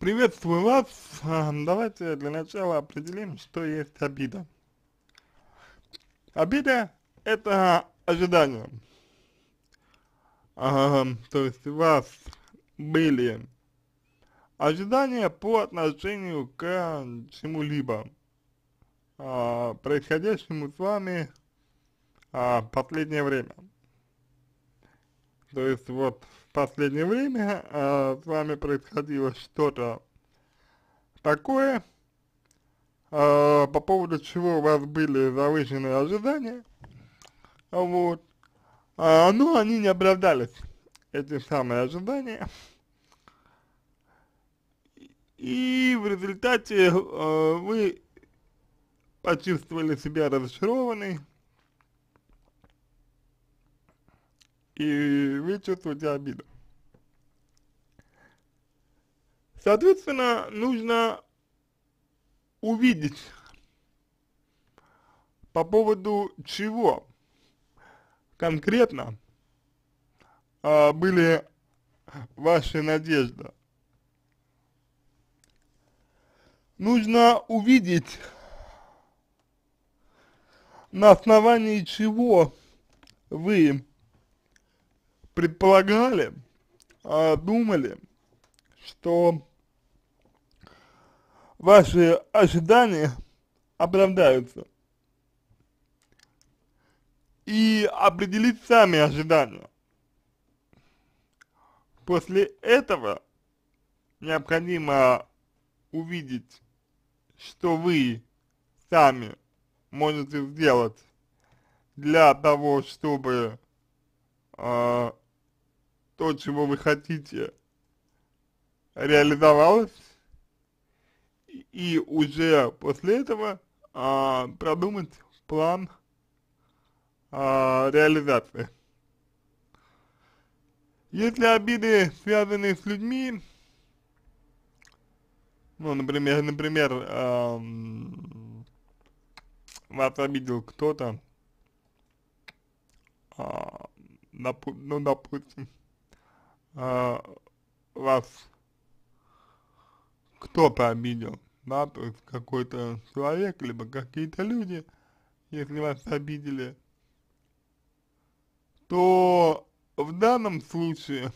Приветствую вас. А, давайте для начала определим, что есть обида. Обида – это ожидание. то есть у вас были ожидания по отношению к чему-либо, а, происходящему с вами а, последнее время. То есть вот последнее время э, с вами происходило что-то такое, э, по поводу чего у вас были завышенные ожидания, вот, э, но они не оправдались, эти самые ожидания, и в результате э, вы почувствовали себя разочарованной, и вы чувствуете обиду. Соответственно, нужно увидеть, по поводу чего конкретно а, были ваши надежды. Нужно увидеть, на основании чего вы предполагали, э, думали, что ваши ожидания оправдаются. И определить сами ожидания. После этого необходимо увидеть, что вы сами можете сделать для того, чтобы а, то, чего вы хотите, реализовалось, и уже после этого а, продумать план а, реализации. Если обиды связаны с людьми, ну, например, например, эм, вас обидел кто-то, э, допу ну, допустим, э, вас кто-то обидел, да, то есть какой-то человек, либо какие-то люди, если вас обидели, то в данном случае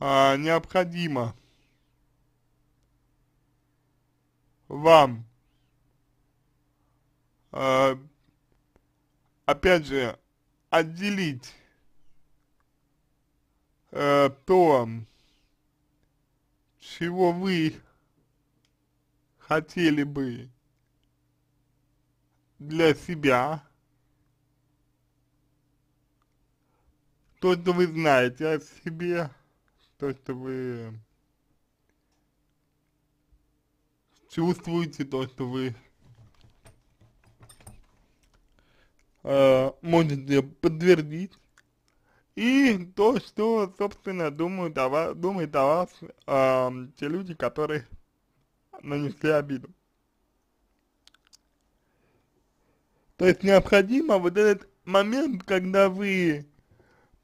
а, необходимо вам, а, опять же, отделить э, то, чего вы хотели бы для себя, то, что вы знаете о себе, то, что вы чувствуете, то, что вы э, можете подтвердить, и то, что, собственно, думают о вас, думают о вас э, те люди, которые нанесли обиду. То есть необходимо вот этот момент, когда вы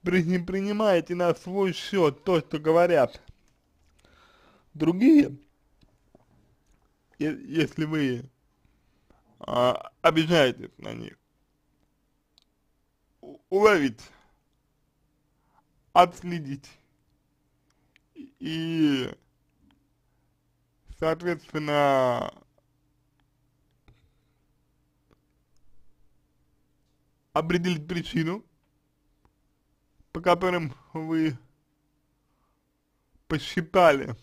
принимаете на свой счет то, что говорят другие, если вы а, обижаетесь на них, уловить отследить. И, соответственно, определить причину, по которым вы посчитали,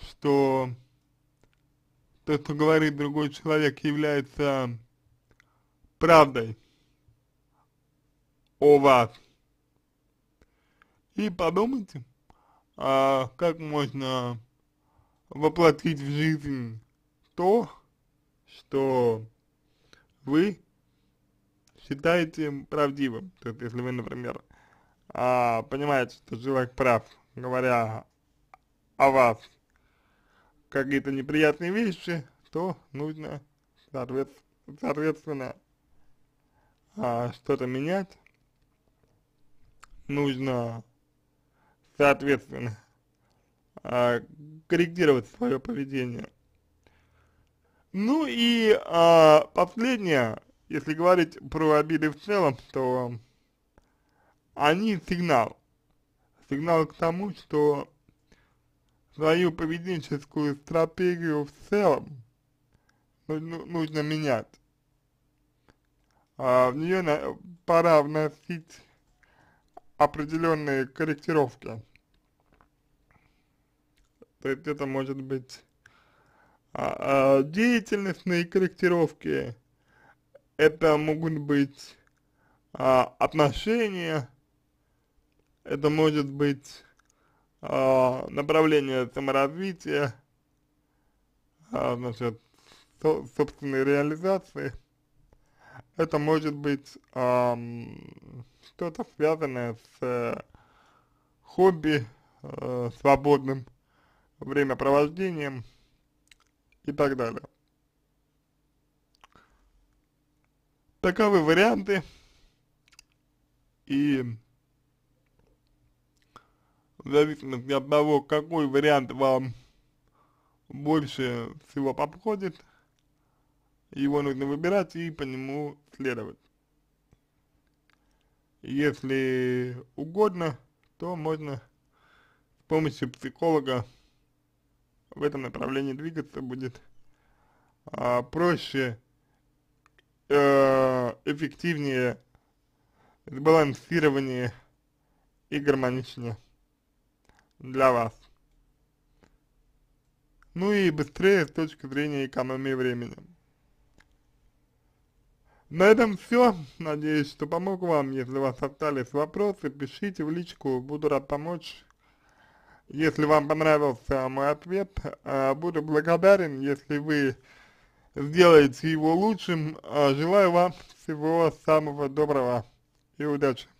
что то, что говорит другой человек, является правдой о вас. И подумайте, а, как можно воплотить в жизнь то, что вы считаете правдивым. То есть, если вы, например, а, понимаете, что человек прав, говоря о вас какие-то неприятные вещи, то нужно, соответственно, а, что-то менять, нужно, соответственно, а, корректировать свое поведение. Ну и а, последнее, если говорить про обиды в целом, то они сигнал. Сигнал к тому, что свою поведенческую стратегию в целом нужно, ну, нужно менять. А, в нее пора вносить определенные корректировки. То есть это может быть а, а, деятельностные корректировки, это могут быть а, отношения, это может быть а, направление саморазвития, а, значит, собственной реализации. Это может быть эм, что-то связанное с э, хобби, э, свободным времяпровождением и так далее. Таковы варианты. И в зависимости от того, какой вариант вам больше всего подходит, его нужно выбирать и по нему следовать. Если угодно, то можно с помощью психолога в этом направлении двигаться будет а, проще, э, эффективнее, сбалансированнее и гармоничнее для вас. Ну и быстрее с точки зрения экономии времени. На этом все. Надеюсь, что помог вам. Если у вас остались вопросы, пишите в личку, буду рад помочь. Если вам понравился мой ответ, э, буду благодарен, если вы сделаете его лучшим. Э, желаю вам всего самого доброго и удачи.